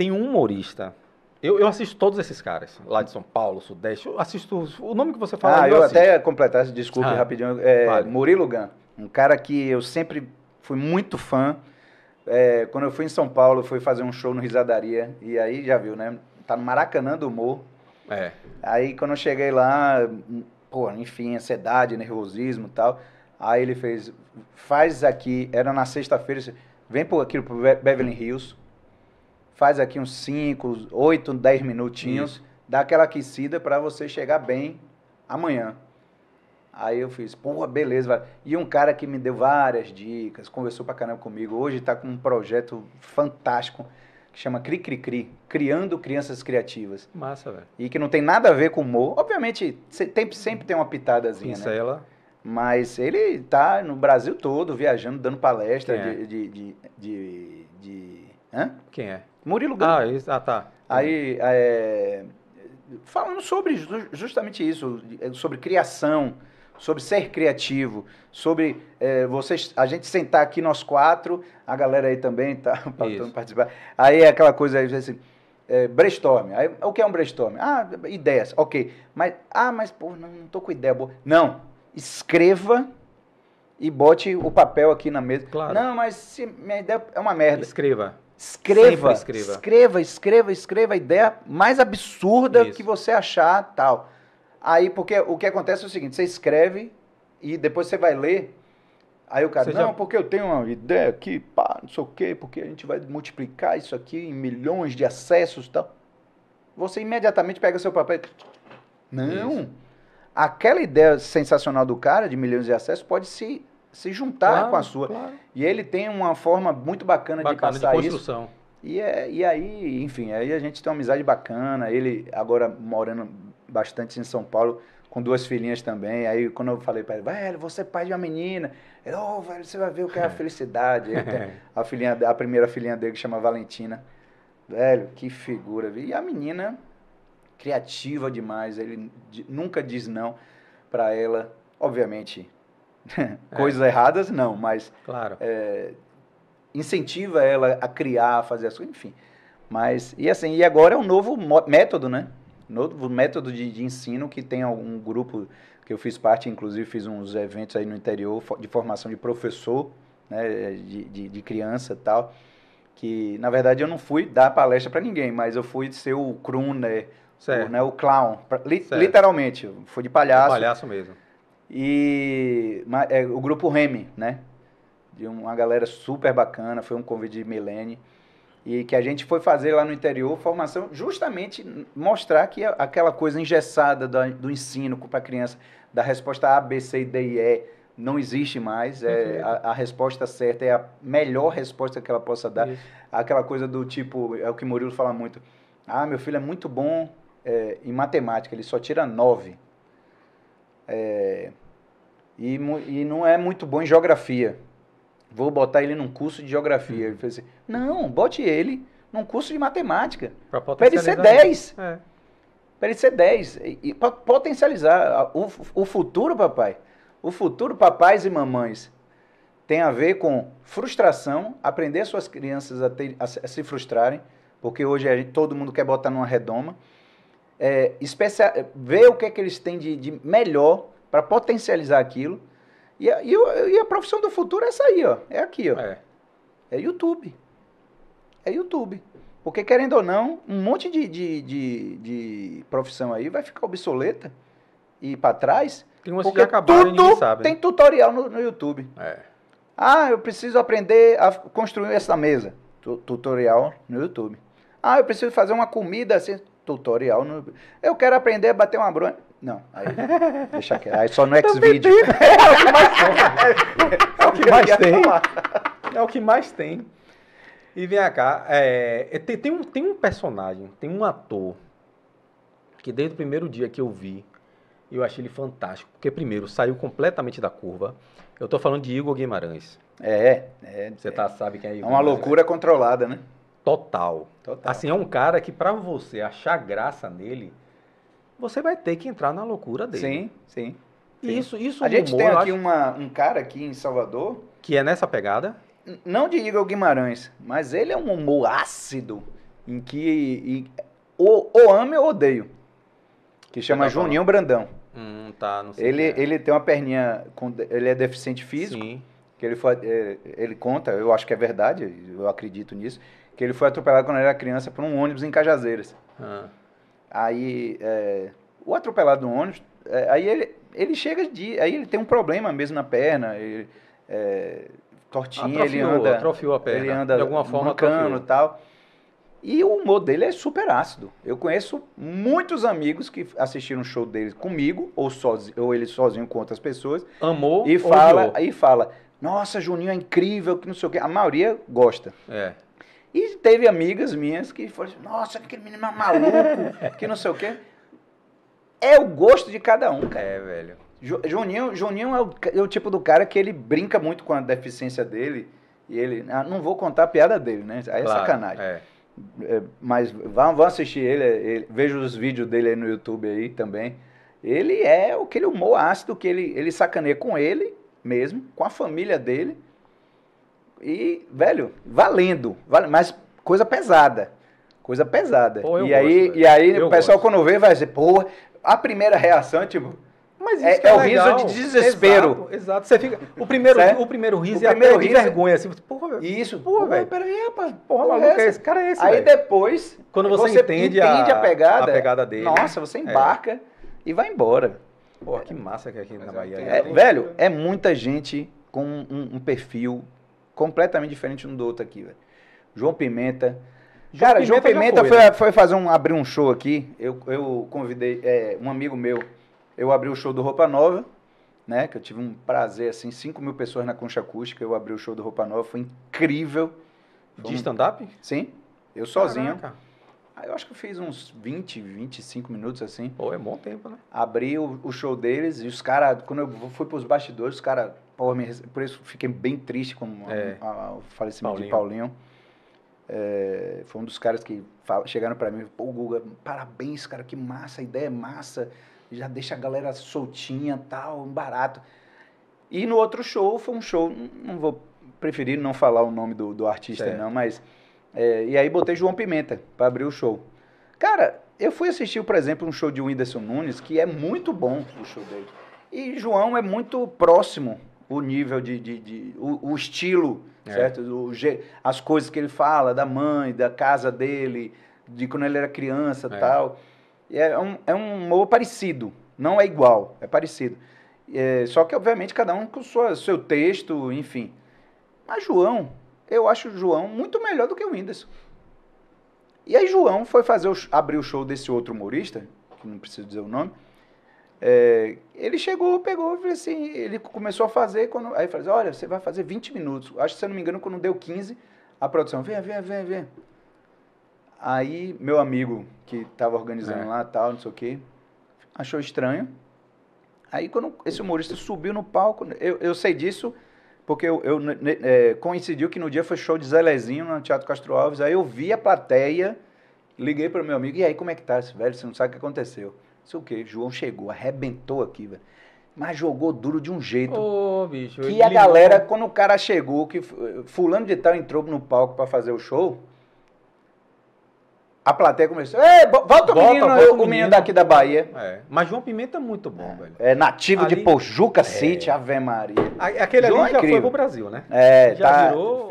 tem um humorista. Eu, eu assisto todos esses caras, lá de São Paulo, Sudeste. Eu assisto o nome que você fala. Ah, eu, eu até completar desculpe ah, rapidinho. É, vale. Murilo Gan, um cara que eu sempre fui muito fã. É, quando eu fui em São Paulo, fui fazer um show no Risadaria. E aí, já viu, né? Tá no Maracanã do Humor. É. Aí, quando eu cheguei lá, pô, enfim, ansiedade, nervosismo e tal. Aí ele fez, faz aqui, era na sexta-feira, vem por aqui pro Beverly Hills, faz aqui uns 5, 8, 10 minutinhos, Isso. dá aquela aquecida para você chegar bem amanhã. Aí eu fiz, pô, beleza. E um cara que me deu várias dicas, conversou pra caramba comigo, hoje está com um projeto fantástico que chama Cri Cri Cri, Criando Crianças Criativas. Massa, velho. E que não tem nada a ver com humor. Obviamente, sempre tem uma pitadazinha, né? Pincela. né? Mas ele tá no Brasil todo, viajando, dando palestra é. de, de, de, de, de Hã? Quem é? Murilo Gama. Ah, isso, ah tá. Aí, é, falando sobre justamente isso, é, sobre criação, sobre ser criativo, sobre é, vocês, a gente sentar aqui nós quatro, a galera aí também tá participar. Aí é aquela coisa aí, assim, é, brainstorm. Aí, o que é um brainstorm? Ah, ideias, ok. Mas, ah, mas pô, não, não tô com ideia boa. Não, escreva e bote o papel aqui na mesa. Claro. Não, mas se minha ideia é uma merda. Escreva. Escreva, escreva, escreva, escreva, escreva a ideia mais absurda Isso. que você achar, tal. Aí, porque o que acontece é o seguinte, você escreve e depois você vai ler, aí o cara, você não, já... porque eu tenho uma ideia aqui, pá, não sei o quê, porque a gente vai multiplicar isso aqui em milhões de acessos e tal. Você imediatamente pega seu papel Não! Isso. Aquela ideia sensacional do cara de milhões de acessos pode se se juntar claro, com a sua. Claro. E ele tem uma forma muito bacana, bacana de passar de construção. isso. E, é, e aí, enfim, aí a gente tem uma amizade bacana. Ele agora morando bastante em São Paulo, com duas filhinhas também. Aí quando eu falei para ele, velho, você é pai de uma menina. Ele, oh, velho, você vai ver o que é a felicidade. a, filhinha, a primeira filhinha dele que chama Valentina. Velho, que figura. E a menina, criativa demais. Ele nunca diz não para ela. Obviamente, Coisas é. erradas, não, mas claro. É, incentiva ela a criar, a fazer as coisas, enfim. Mas, e assim, e agora é um novo método, né? Novo método de, de ensino que tem algum grupo que eu fiz parte, inclusive fiz uns eventos aí no interior de formação de professor, né, de, de, de criança e tal, que na verdade eu não fui dar palestra para ninguém, mas eu fui ser o crooner, o, né, o clown, pra, li, literalmente, fui de palhaço. palhaço mesmo. E é, o grupo Remy, né? De uma galera super bacana, foi um convite de Milene. E que a gente foi fazer lá no interior formação, justamente mostrar que aquela coisa engessada do, do ensino para a criança, da resposta A, B, C, D e E, não existe mais. É, a, a, resposta certa é a melhor resposta que ela possa dar. Isso. Aquela coisa do tipo, é o que Murilo fala muito. Ah, meu filho é muito bom é, em matemática, ele só tira nove. É, e, e não é muito bom em geografia. Vou botar ele num curso de geografia. Uhum. Ele fez assim, não, bote ele num curso de matemática. Para ele é. ser 10. É. Para ele ser 10. E, e para potencializar. O, o futuro, papai, o futuro, papais e mamães, tem a ver com frustração, aprender suas crianças a, ter, a, a se frustrarem, porque hoje gente, todo mundo quer botar numa redoma. É, ver o que é que eles têm de, de melhor para potencializar aquilo. E, e, e a, profissão do futuro é essa aí, ó. É aqui, ó. É. é YouTube. É YouTube. Porque, querendo ou não, um monte de, de, de, de profissão aí vai ficar obsoleta e para trás. Tem umas porque que acabaram, tudo sabe, tem né? tutorial no, no YouTube. É. Ah, eu preciso aprender a construir essa mesa. Tu, tutorial no YouTube. Ah, eu preciso fazer uma comida assim. Tutorial no Eu quero aprender a bater uma bronha. Não, aí deixa quieto. Aí só no então X-Video. É o que mais tem. É o que mais tem. É o que mais tem. E vem cá, é, é, tem, tem, um, tem um personagem, tem um ator, que desde o primeiro dia que eu vi, eu achei ele fantástico. Porque, primeiro, saiu completamente da curva. Eu tô falando de Igor Guimarães. É, é. Você tá, sabe quem é Igor É uma loucura controlada, né? Total. Total. Assim, é um cara que para você achar graça nele, você vai ter que entrar na loucura dele. Sim, sim. sim. Isso, isso. A um gente humor, tem aqui uma, um cara aqui em Salvador que é nessa pegada. Não de Igor Guimarães, mas ele é um humor ácido em que o ou, ou ou odeio. Que chama tá Juninho Brandão. Hum, tá, não sei. Ele, é. ele tem uma perninha, com, ele é deficiente físico. Sim. Que ele foi, é, ele conta, eu acho que é verdade, eu acredito nisso, que ele foi atropelado quando era criança por um ônibus em Cajazeiras. Ah. Aí, é, o atropelado do ônibus, é, aí ele, ele chega de. Aí ele tem um problema mesmo na perna. Ele, é, tortinha, ele anda. Atrofiou a perna. Ele anda de alguma forma mancando e tal. E o humor dele é super ácido. Eu conheço muitos amigos que assistiram um show dele comigo, ou, sozinho, ou ele sozinho com outras pessoas. Amou e fala odiou. E fala, nossa, Juninho é incrível, que não sei o quê. A maioria gosta. É. E teve amigas minhas que falaram assim, nossa, aquele menino é maluco, que não sei o quê. É o gosto de cada um, cara. É, velho. Juninho, Juninho é, o, é o tipo do cara que ele brinca muito com a deficiência dele. E ele, ah, não vou contar a piada dele, né? Aí é claro, sacanagem. É. É, mas vão, vão assistir ele, ele, veja os vídeos dele aí no YouTube aí também. Ele é aquele humor ácido que ele, ele sacaneia com ele mesmo, com a família dele e, velho, valendo. valendo mas coisa pesada. Coisa pesada. Pô, e, gosto, aí, e aí, eu o pessoal, gosto. quando vê, vai dizer, pô, a primeira reação é tipo. Mas é, é, é o riso de desespero. Exato, exato. Você fica, o, primeiro, o primeiro riso o é primeiro até riso de é vergonha. Assim, porra, isso. Porra, velho. Peraí, rapaz. Porra, porra maluco, é esse cara é esse. Aí véio. depois. Quando você, você entende, entende a, a, pegada, a pegada dele. Nossa, você é. embarca é. e vai embora. Porra, que massa que é aqui na é Bahia. velho, é muita gente com um, um perfil completamente diferente um do outro aqui, velho. João Pimenta. João Cara, Pimenta João Pimenta é foi, foi, fazer um, abrir um show aqui. Eu, eu convidei é, um amigo meu. Eu abri o show do Roupa Nova, né? Que eu tive um prazer, assim, 5 mil pessoas na concha acústica. Eu abri o show do Roupa Nova, foi incrível. De stand-up? Sim. Eu sozinho. Caraca. Eu acho que eu fiz uns 20, 25 minutos assim. Pô, é bom tempo, né? Abri o, o show deles e os caras, quando eu fui pros bastidores, os caras Porra, por isso fiquei bem triste com a, é. a, o falecimento Paulinho. de Paulinho. É, foi um dos caras que fala, chegaram para mim, pô, Guga, parabéns, cara, que massa, a ideia é massa, já deixa a galera soltinha, tal, barato. E no outro show, foi um show, não vou preferir não falar o nome do, do artista certo. não, mas... É, e aí botei João Pimenta para abrir o show. Cara, eu fui assistir, por exemplo, um show de Whindersson Nunes, que é muito bom o show dele. E João é muito próximo o nível de. de, de o, o, estilo, é. certo? O, as coisas que ele fala, da mãe, da casa dele, de quando ele era criança e é. tal. É um, é um humor parecido, não é igual, é parecido. É, só que, obviamente, cada um com o seu texto, enfim. Mas João, eu acho o João muito melhor do que o Whindersson. E aí João foi fazer o, abrir o show desse outro humorista, que não preciso dizer o nome, é, ele chegou, pegou, assim, ele começou a fazer, quando, aí falou assim, olha, você vai fazer 20 minutos. Acho que, se eu não me engano, quando deu 15, a produção, vem, vem, vem, vem. Aí, meu amigo, que estava organizando é. lá, tal, não sei o quê, achou estranho. Aí, quando esse humorista subiu no palco, eu, eu sei disso, porque eu, eu é, coincidiu que no dia foi show de Zelezinho no Teatro Castro Alves, aí eu vi a plateia, liguei para o meu amigo, e aí, como é que tá esse velho? Você não sabe o que aconteceu sei o quê. João chegou, arrebentou aqui, velho. Mas jogou duro de um jeito. Ô, bicho. Que a ligou. galera, é- quando o cara chegou, que fulano de tal entrou no palco para fazer o show, a plateia começou. Ei, volta, volta, menino, volta o menino, menino daqui da Bahia. É. Mas João Pimenta é muito bom, é. velho. É nativo ali, de Pojuca é. City, Ave Maria. Aquele João ali é já incrível. foi pro Brasil, né? É, já tá, virou.